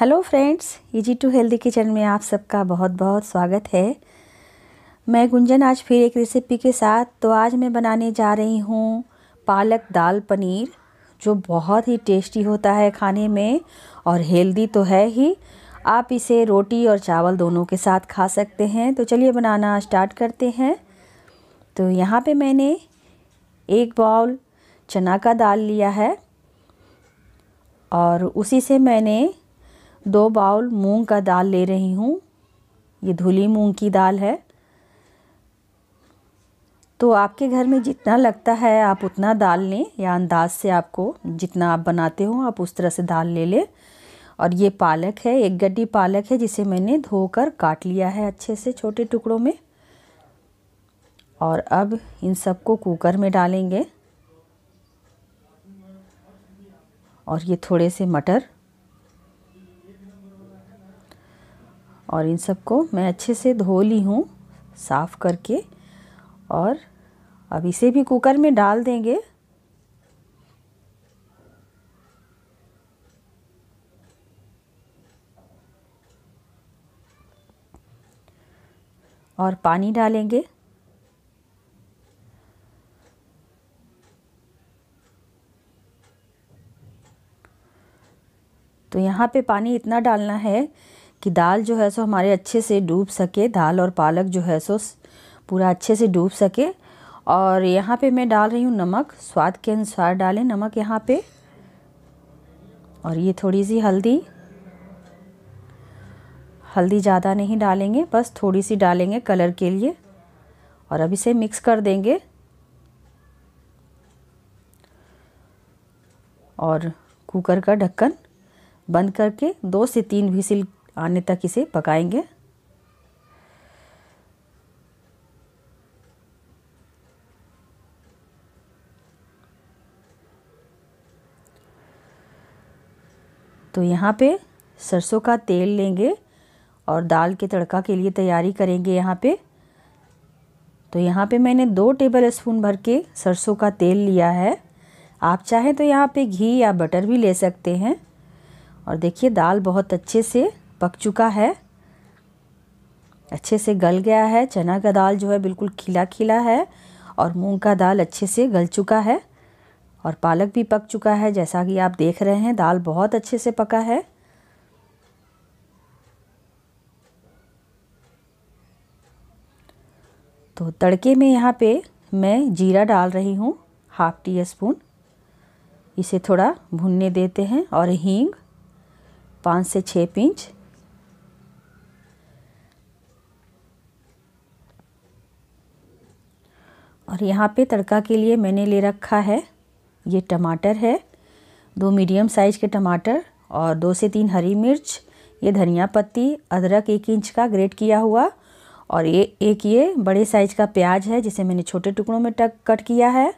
hello friends easy e to healthy kitchen में आप सबका बहुत बहुत स्वागत है मैं गुंजन आज फिर एक रेसिपी के साथ तो आज मैं बनाने जा रही हूँ पालक दाल पनीर जो बहुत ही टेस्टी होता है खाने में और हेल्दी तो है ही आप इसे रोटी और चावल दोनों के साथ खा सकते हैं तो चलिए बनाना स्टार्ट करते हैं तो यहाँ पे मैंने एक बाउल चना का दाल लिया है और उसी से मैंने दो बाउल मूंग का दाल ले रही हूँ ये धुली मूंग की दाल है तो आपके घर में जितना लगता है आप उतना दाल लें या अंदाज से आपको जितना आप बनाते हो आप उस तरह से दाल ले लें और ये पालक है एक गड्डी पालक है जिसे मैंने धोकर काट लिया है अच्छे से छोटे टुकड़ों में और अब इन सबको कुकर में डालेंगे और ये थोड़े से मटर और इन सबको मैं अच्छे से धो ली हूँ साफ़ करके और अब इसे भी कुकर में डाल देंगे और पानी डालेंगे तो यहाँ पे पानी इतना डालना है कि दाल जो है सो हमारे अच्छे से डूब सके दाल और पालक जो है सो पूरा अच्छे से डूब सके और यहाँ पे मैं डाल रही हूँ नमक स्वाद के अनुसार डालें नमक यहाँ पे और ये थोड़ी सी हल्दी हल्दी ज़्यादा नहीं डालेंगे बस थोड़ी सी डालेंगे कलर के लिए और अब इसे मिक्स कर देंगे और कुकर का ढक्कन बंद करके दो से तीन विसिल आने तक इसे पकाएंगे तो यहाँ पे सरसों का तेल लेंगे और दाल के तड़का के लिए तैयारी करेंगे यहाँ पे तो यहाँ पे मैंने दो टेबल स्पून भर के सरसों का तेल लिया है आप चाहें तो यहाँ पे घी या बटर भी ले सकते हैं और देखिए दाल बहुत अच्छे से पक चुका है अच्छे से गल गया है चना का दाल जो है बिल्कुल खिला खिला है और मूंग का दाल अच्छे से गल चुका है और पालक भी पक चुका है जैसा कि आप देख रहे हैं दाल बहुत अच्छे से पका है तो तड़के में यहाँ पे मैं जीरा डाल रही हूँ हाफ़ टी स्पून इसे थोड़ा भुनने देते हैं और हींग पाँच से छः पिंच और यहाँ पे तड़का के लिए मैंने ले रखा है ये टमाटर है दो मीडियम साइज़ के टमाटर और दो से तीन हरी मिर्च ये धनिया पत्ती अदरक एक इंच का ग्रेट किया हुआ और ये एक ये बड़े साइज़ का प्याज है जिसे मैंने छोटे टुकड़ों में टक कट किया है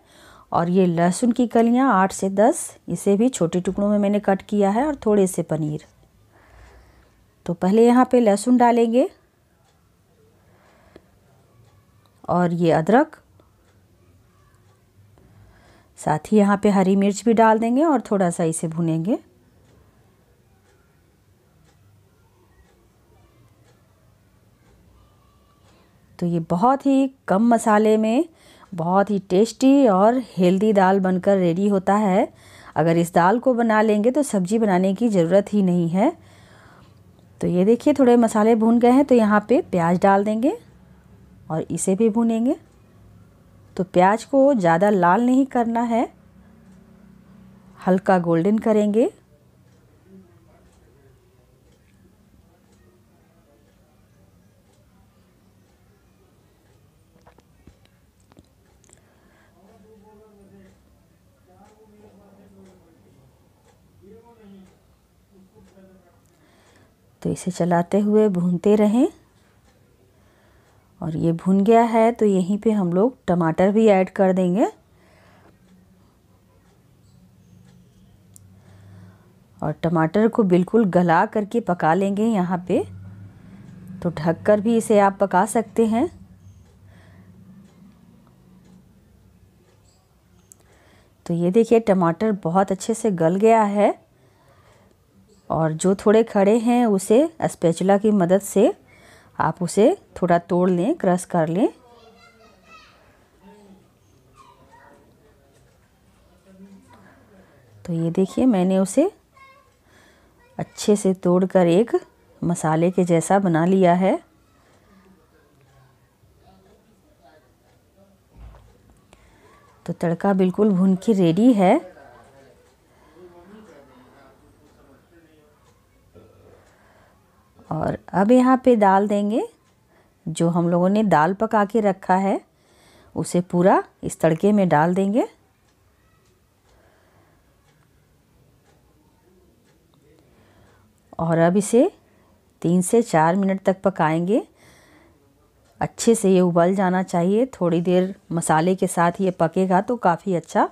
और ये लहसुन की कलियाँ आठ से दस इसे भी छोटे टुकड़ों में मैंने कट किया है और थोड़े से पनीर तो पहले यहाँ पे लहसुन डालेंगे और ये अदरक साथ ही यहाँ पे हरी मिर्च भी डाल देंगे और थोड़ा सा इसे भुनेंगे तो ये बहुत ही कम मसाले में बहुत ही टेस्टी और हेल्दी दाल बनकर रेडी होता है अगर इस दाल को बना लेंगे तो सब्ज़ी बनाने की ज़रूरत ही नहीं है तो ये देखिए थोड़े मसाले भून गए हैं तो यहाँ पे प्याज डाल देंगे और इसे भी भूनेंगे तो प्याज को ज़्यादा लाल नहीं करना है हल्का गोल्डन करेंगे तो इसे चलाते हुए भूनते रहें और ये भुन गया है तो यहीं पे हम लोग टमाटर भी ऐड कर देंगे और टमाटर को बिल्कुल गला करके पका लेंगे यहाँ पे तो ढककर भी इसे आप पका सकते हैं तो ये देखिए टमाटर बहुत अच्छे से गल गया है और जो थोड़े खड़े हैं उसे स्पेचुला की मदद से आप उसे थोड़ा तोड़ लें क्रश कर लें तो ये देखिए मैंने उसे अच्छे से तोड़कर एक मसाले के जैसा बना लिया है तो तड़का बिल्कुल भून के रेडी है और अब यहाँ पे डाल देंगे जो हम लोगों ने दाल पका के रखा है उसे पूरा इस तड़के में डाल देंगे और अब इसे तीन से चार मिनट तक पकाएंगे अच्छे से ये उबल जाना चाहिए थोड़ी देर मसाले के साथ ये पकेगा तो काफ़ी अच्छा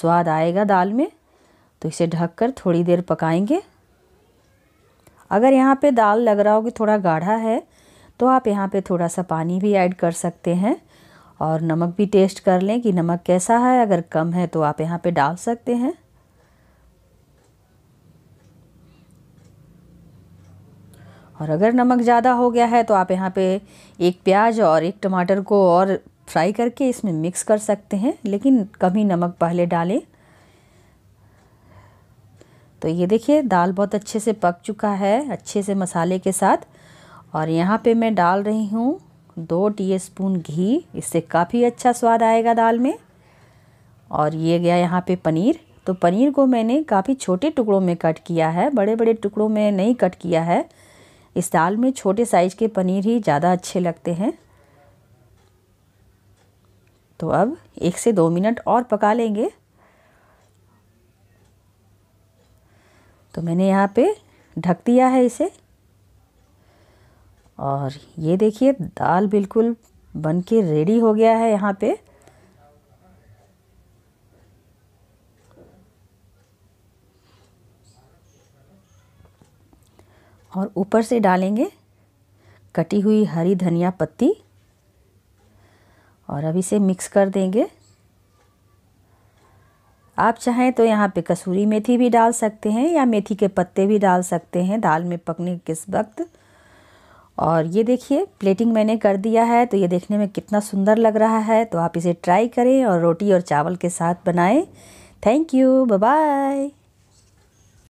स्वाद आएगा दाल में तो इसे ढककर थोड़ी देर पकाएंगे अगर यहाँ पे दाल लग रहा हो कि थोड़ा गाढ़ा है तो आप यहाँ पे थोड़ा सा पानी भी ऐड कर सकते हैं और नमक भी टेस्ट कर लें कि नमक कैसा है अगर कम है तो आप यहाँ पे डाल सकते हैं और अगर नमक ज़्यादा हो गया है तो आप यहाँ पे एक प्याज और एक टमाटर को और फ्राई करके इसमें मिक्स कर सकते हैं लेकिन कम ही नमक पहले डालें तो ये देखिए दाल बहुत अच्छे से पक चुका है अच्छे से मसाले के साथ और यहाँ पे मैं डाल रही हूँ दो टीस्पून घी इससे काफ़ी अच्छा स्वाद आएगा दाल में और ये गया यहाँ पे पनीर तो पनीर को मैंने काफ़ी छोटे टुकड़ों में कट किया है बड़े बड़े टुकड़ों में नहीं कट किया है इस दाल में छोटे साइज़ के पनीर ही ज़्यादा अच्छे लगते हैं तो अब एक से दो मिनट और पका लेंगे तो मैंने यहाँ पे ढक दिया है इसे और ये देखिए दाल बिल्कुल बन के रेडी हो गया है यहाँ पे और ऊपर से डालेंगे कटी हुई हरी धनिया पत्ती और अब इसे मिक्स कर देंगे आप चाहें तो यहाँ पे कसूरी मेथी भी डाल सकते हैं या मेथी के पत्ते भी डाल सकते हैं दाल में पकने किस वक्त और ये देखिए प्लेटिंग मैंने कर दिया है तो ये देखने में कितना सुंदर लग रहा है तो आप इसे ट्राई करें और रोटी और चावल के साथ बनाएं थैंक यू बाय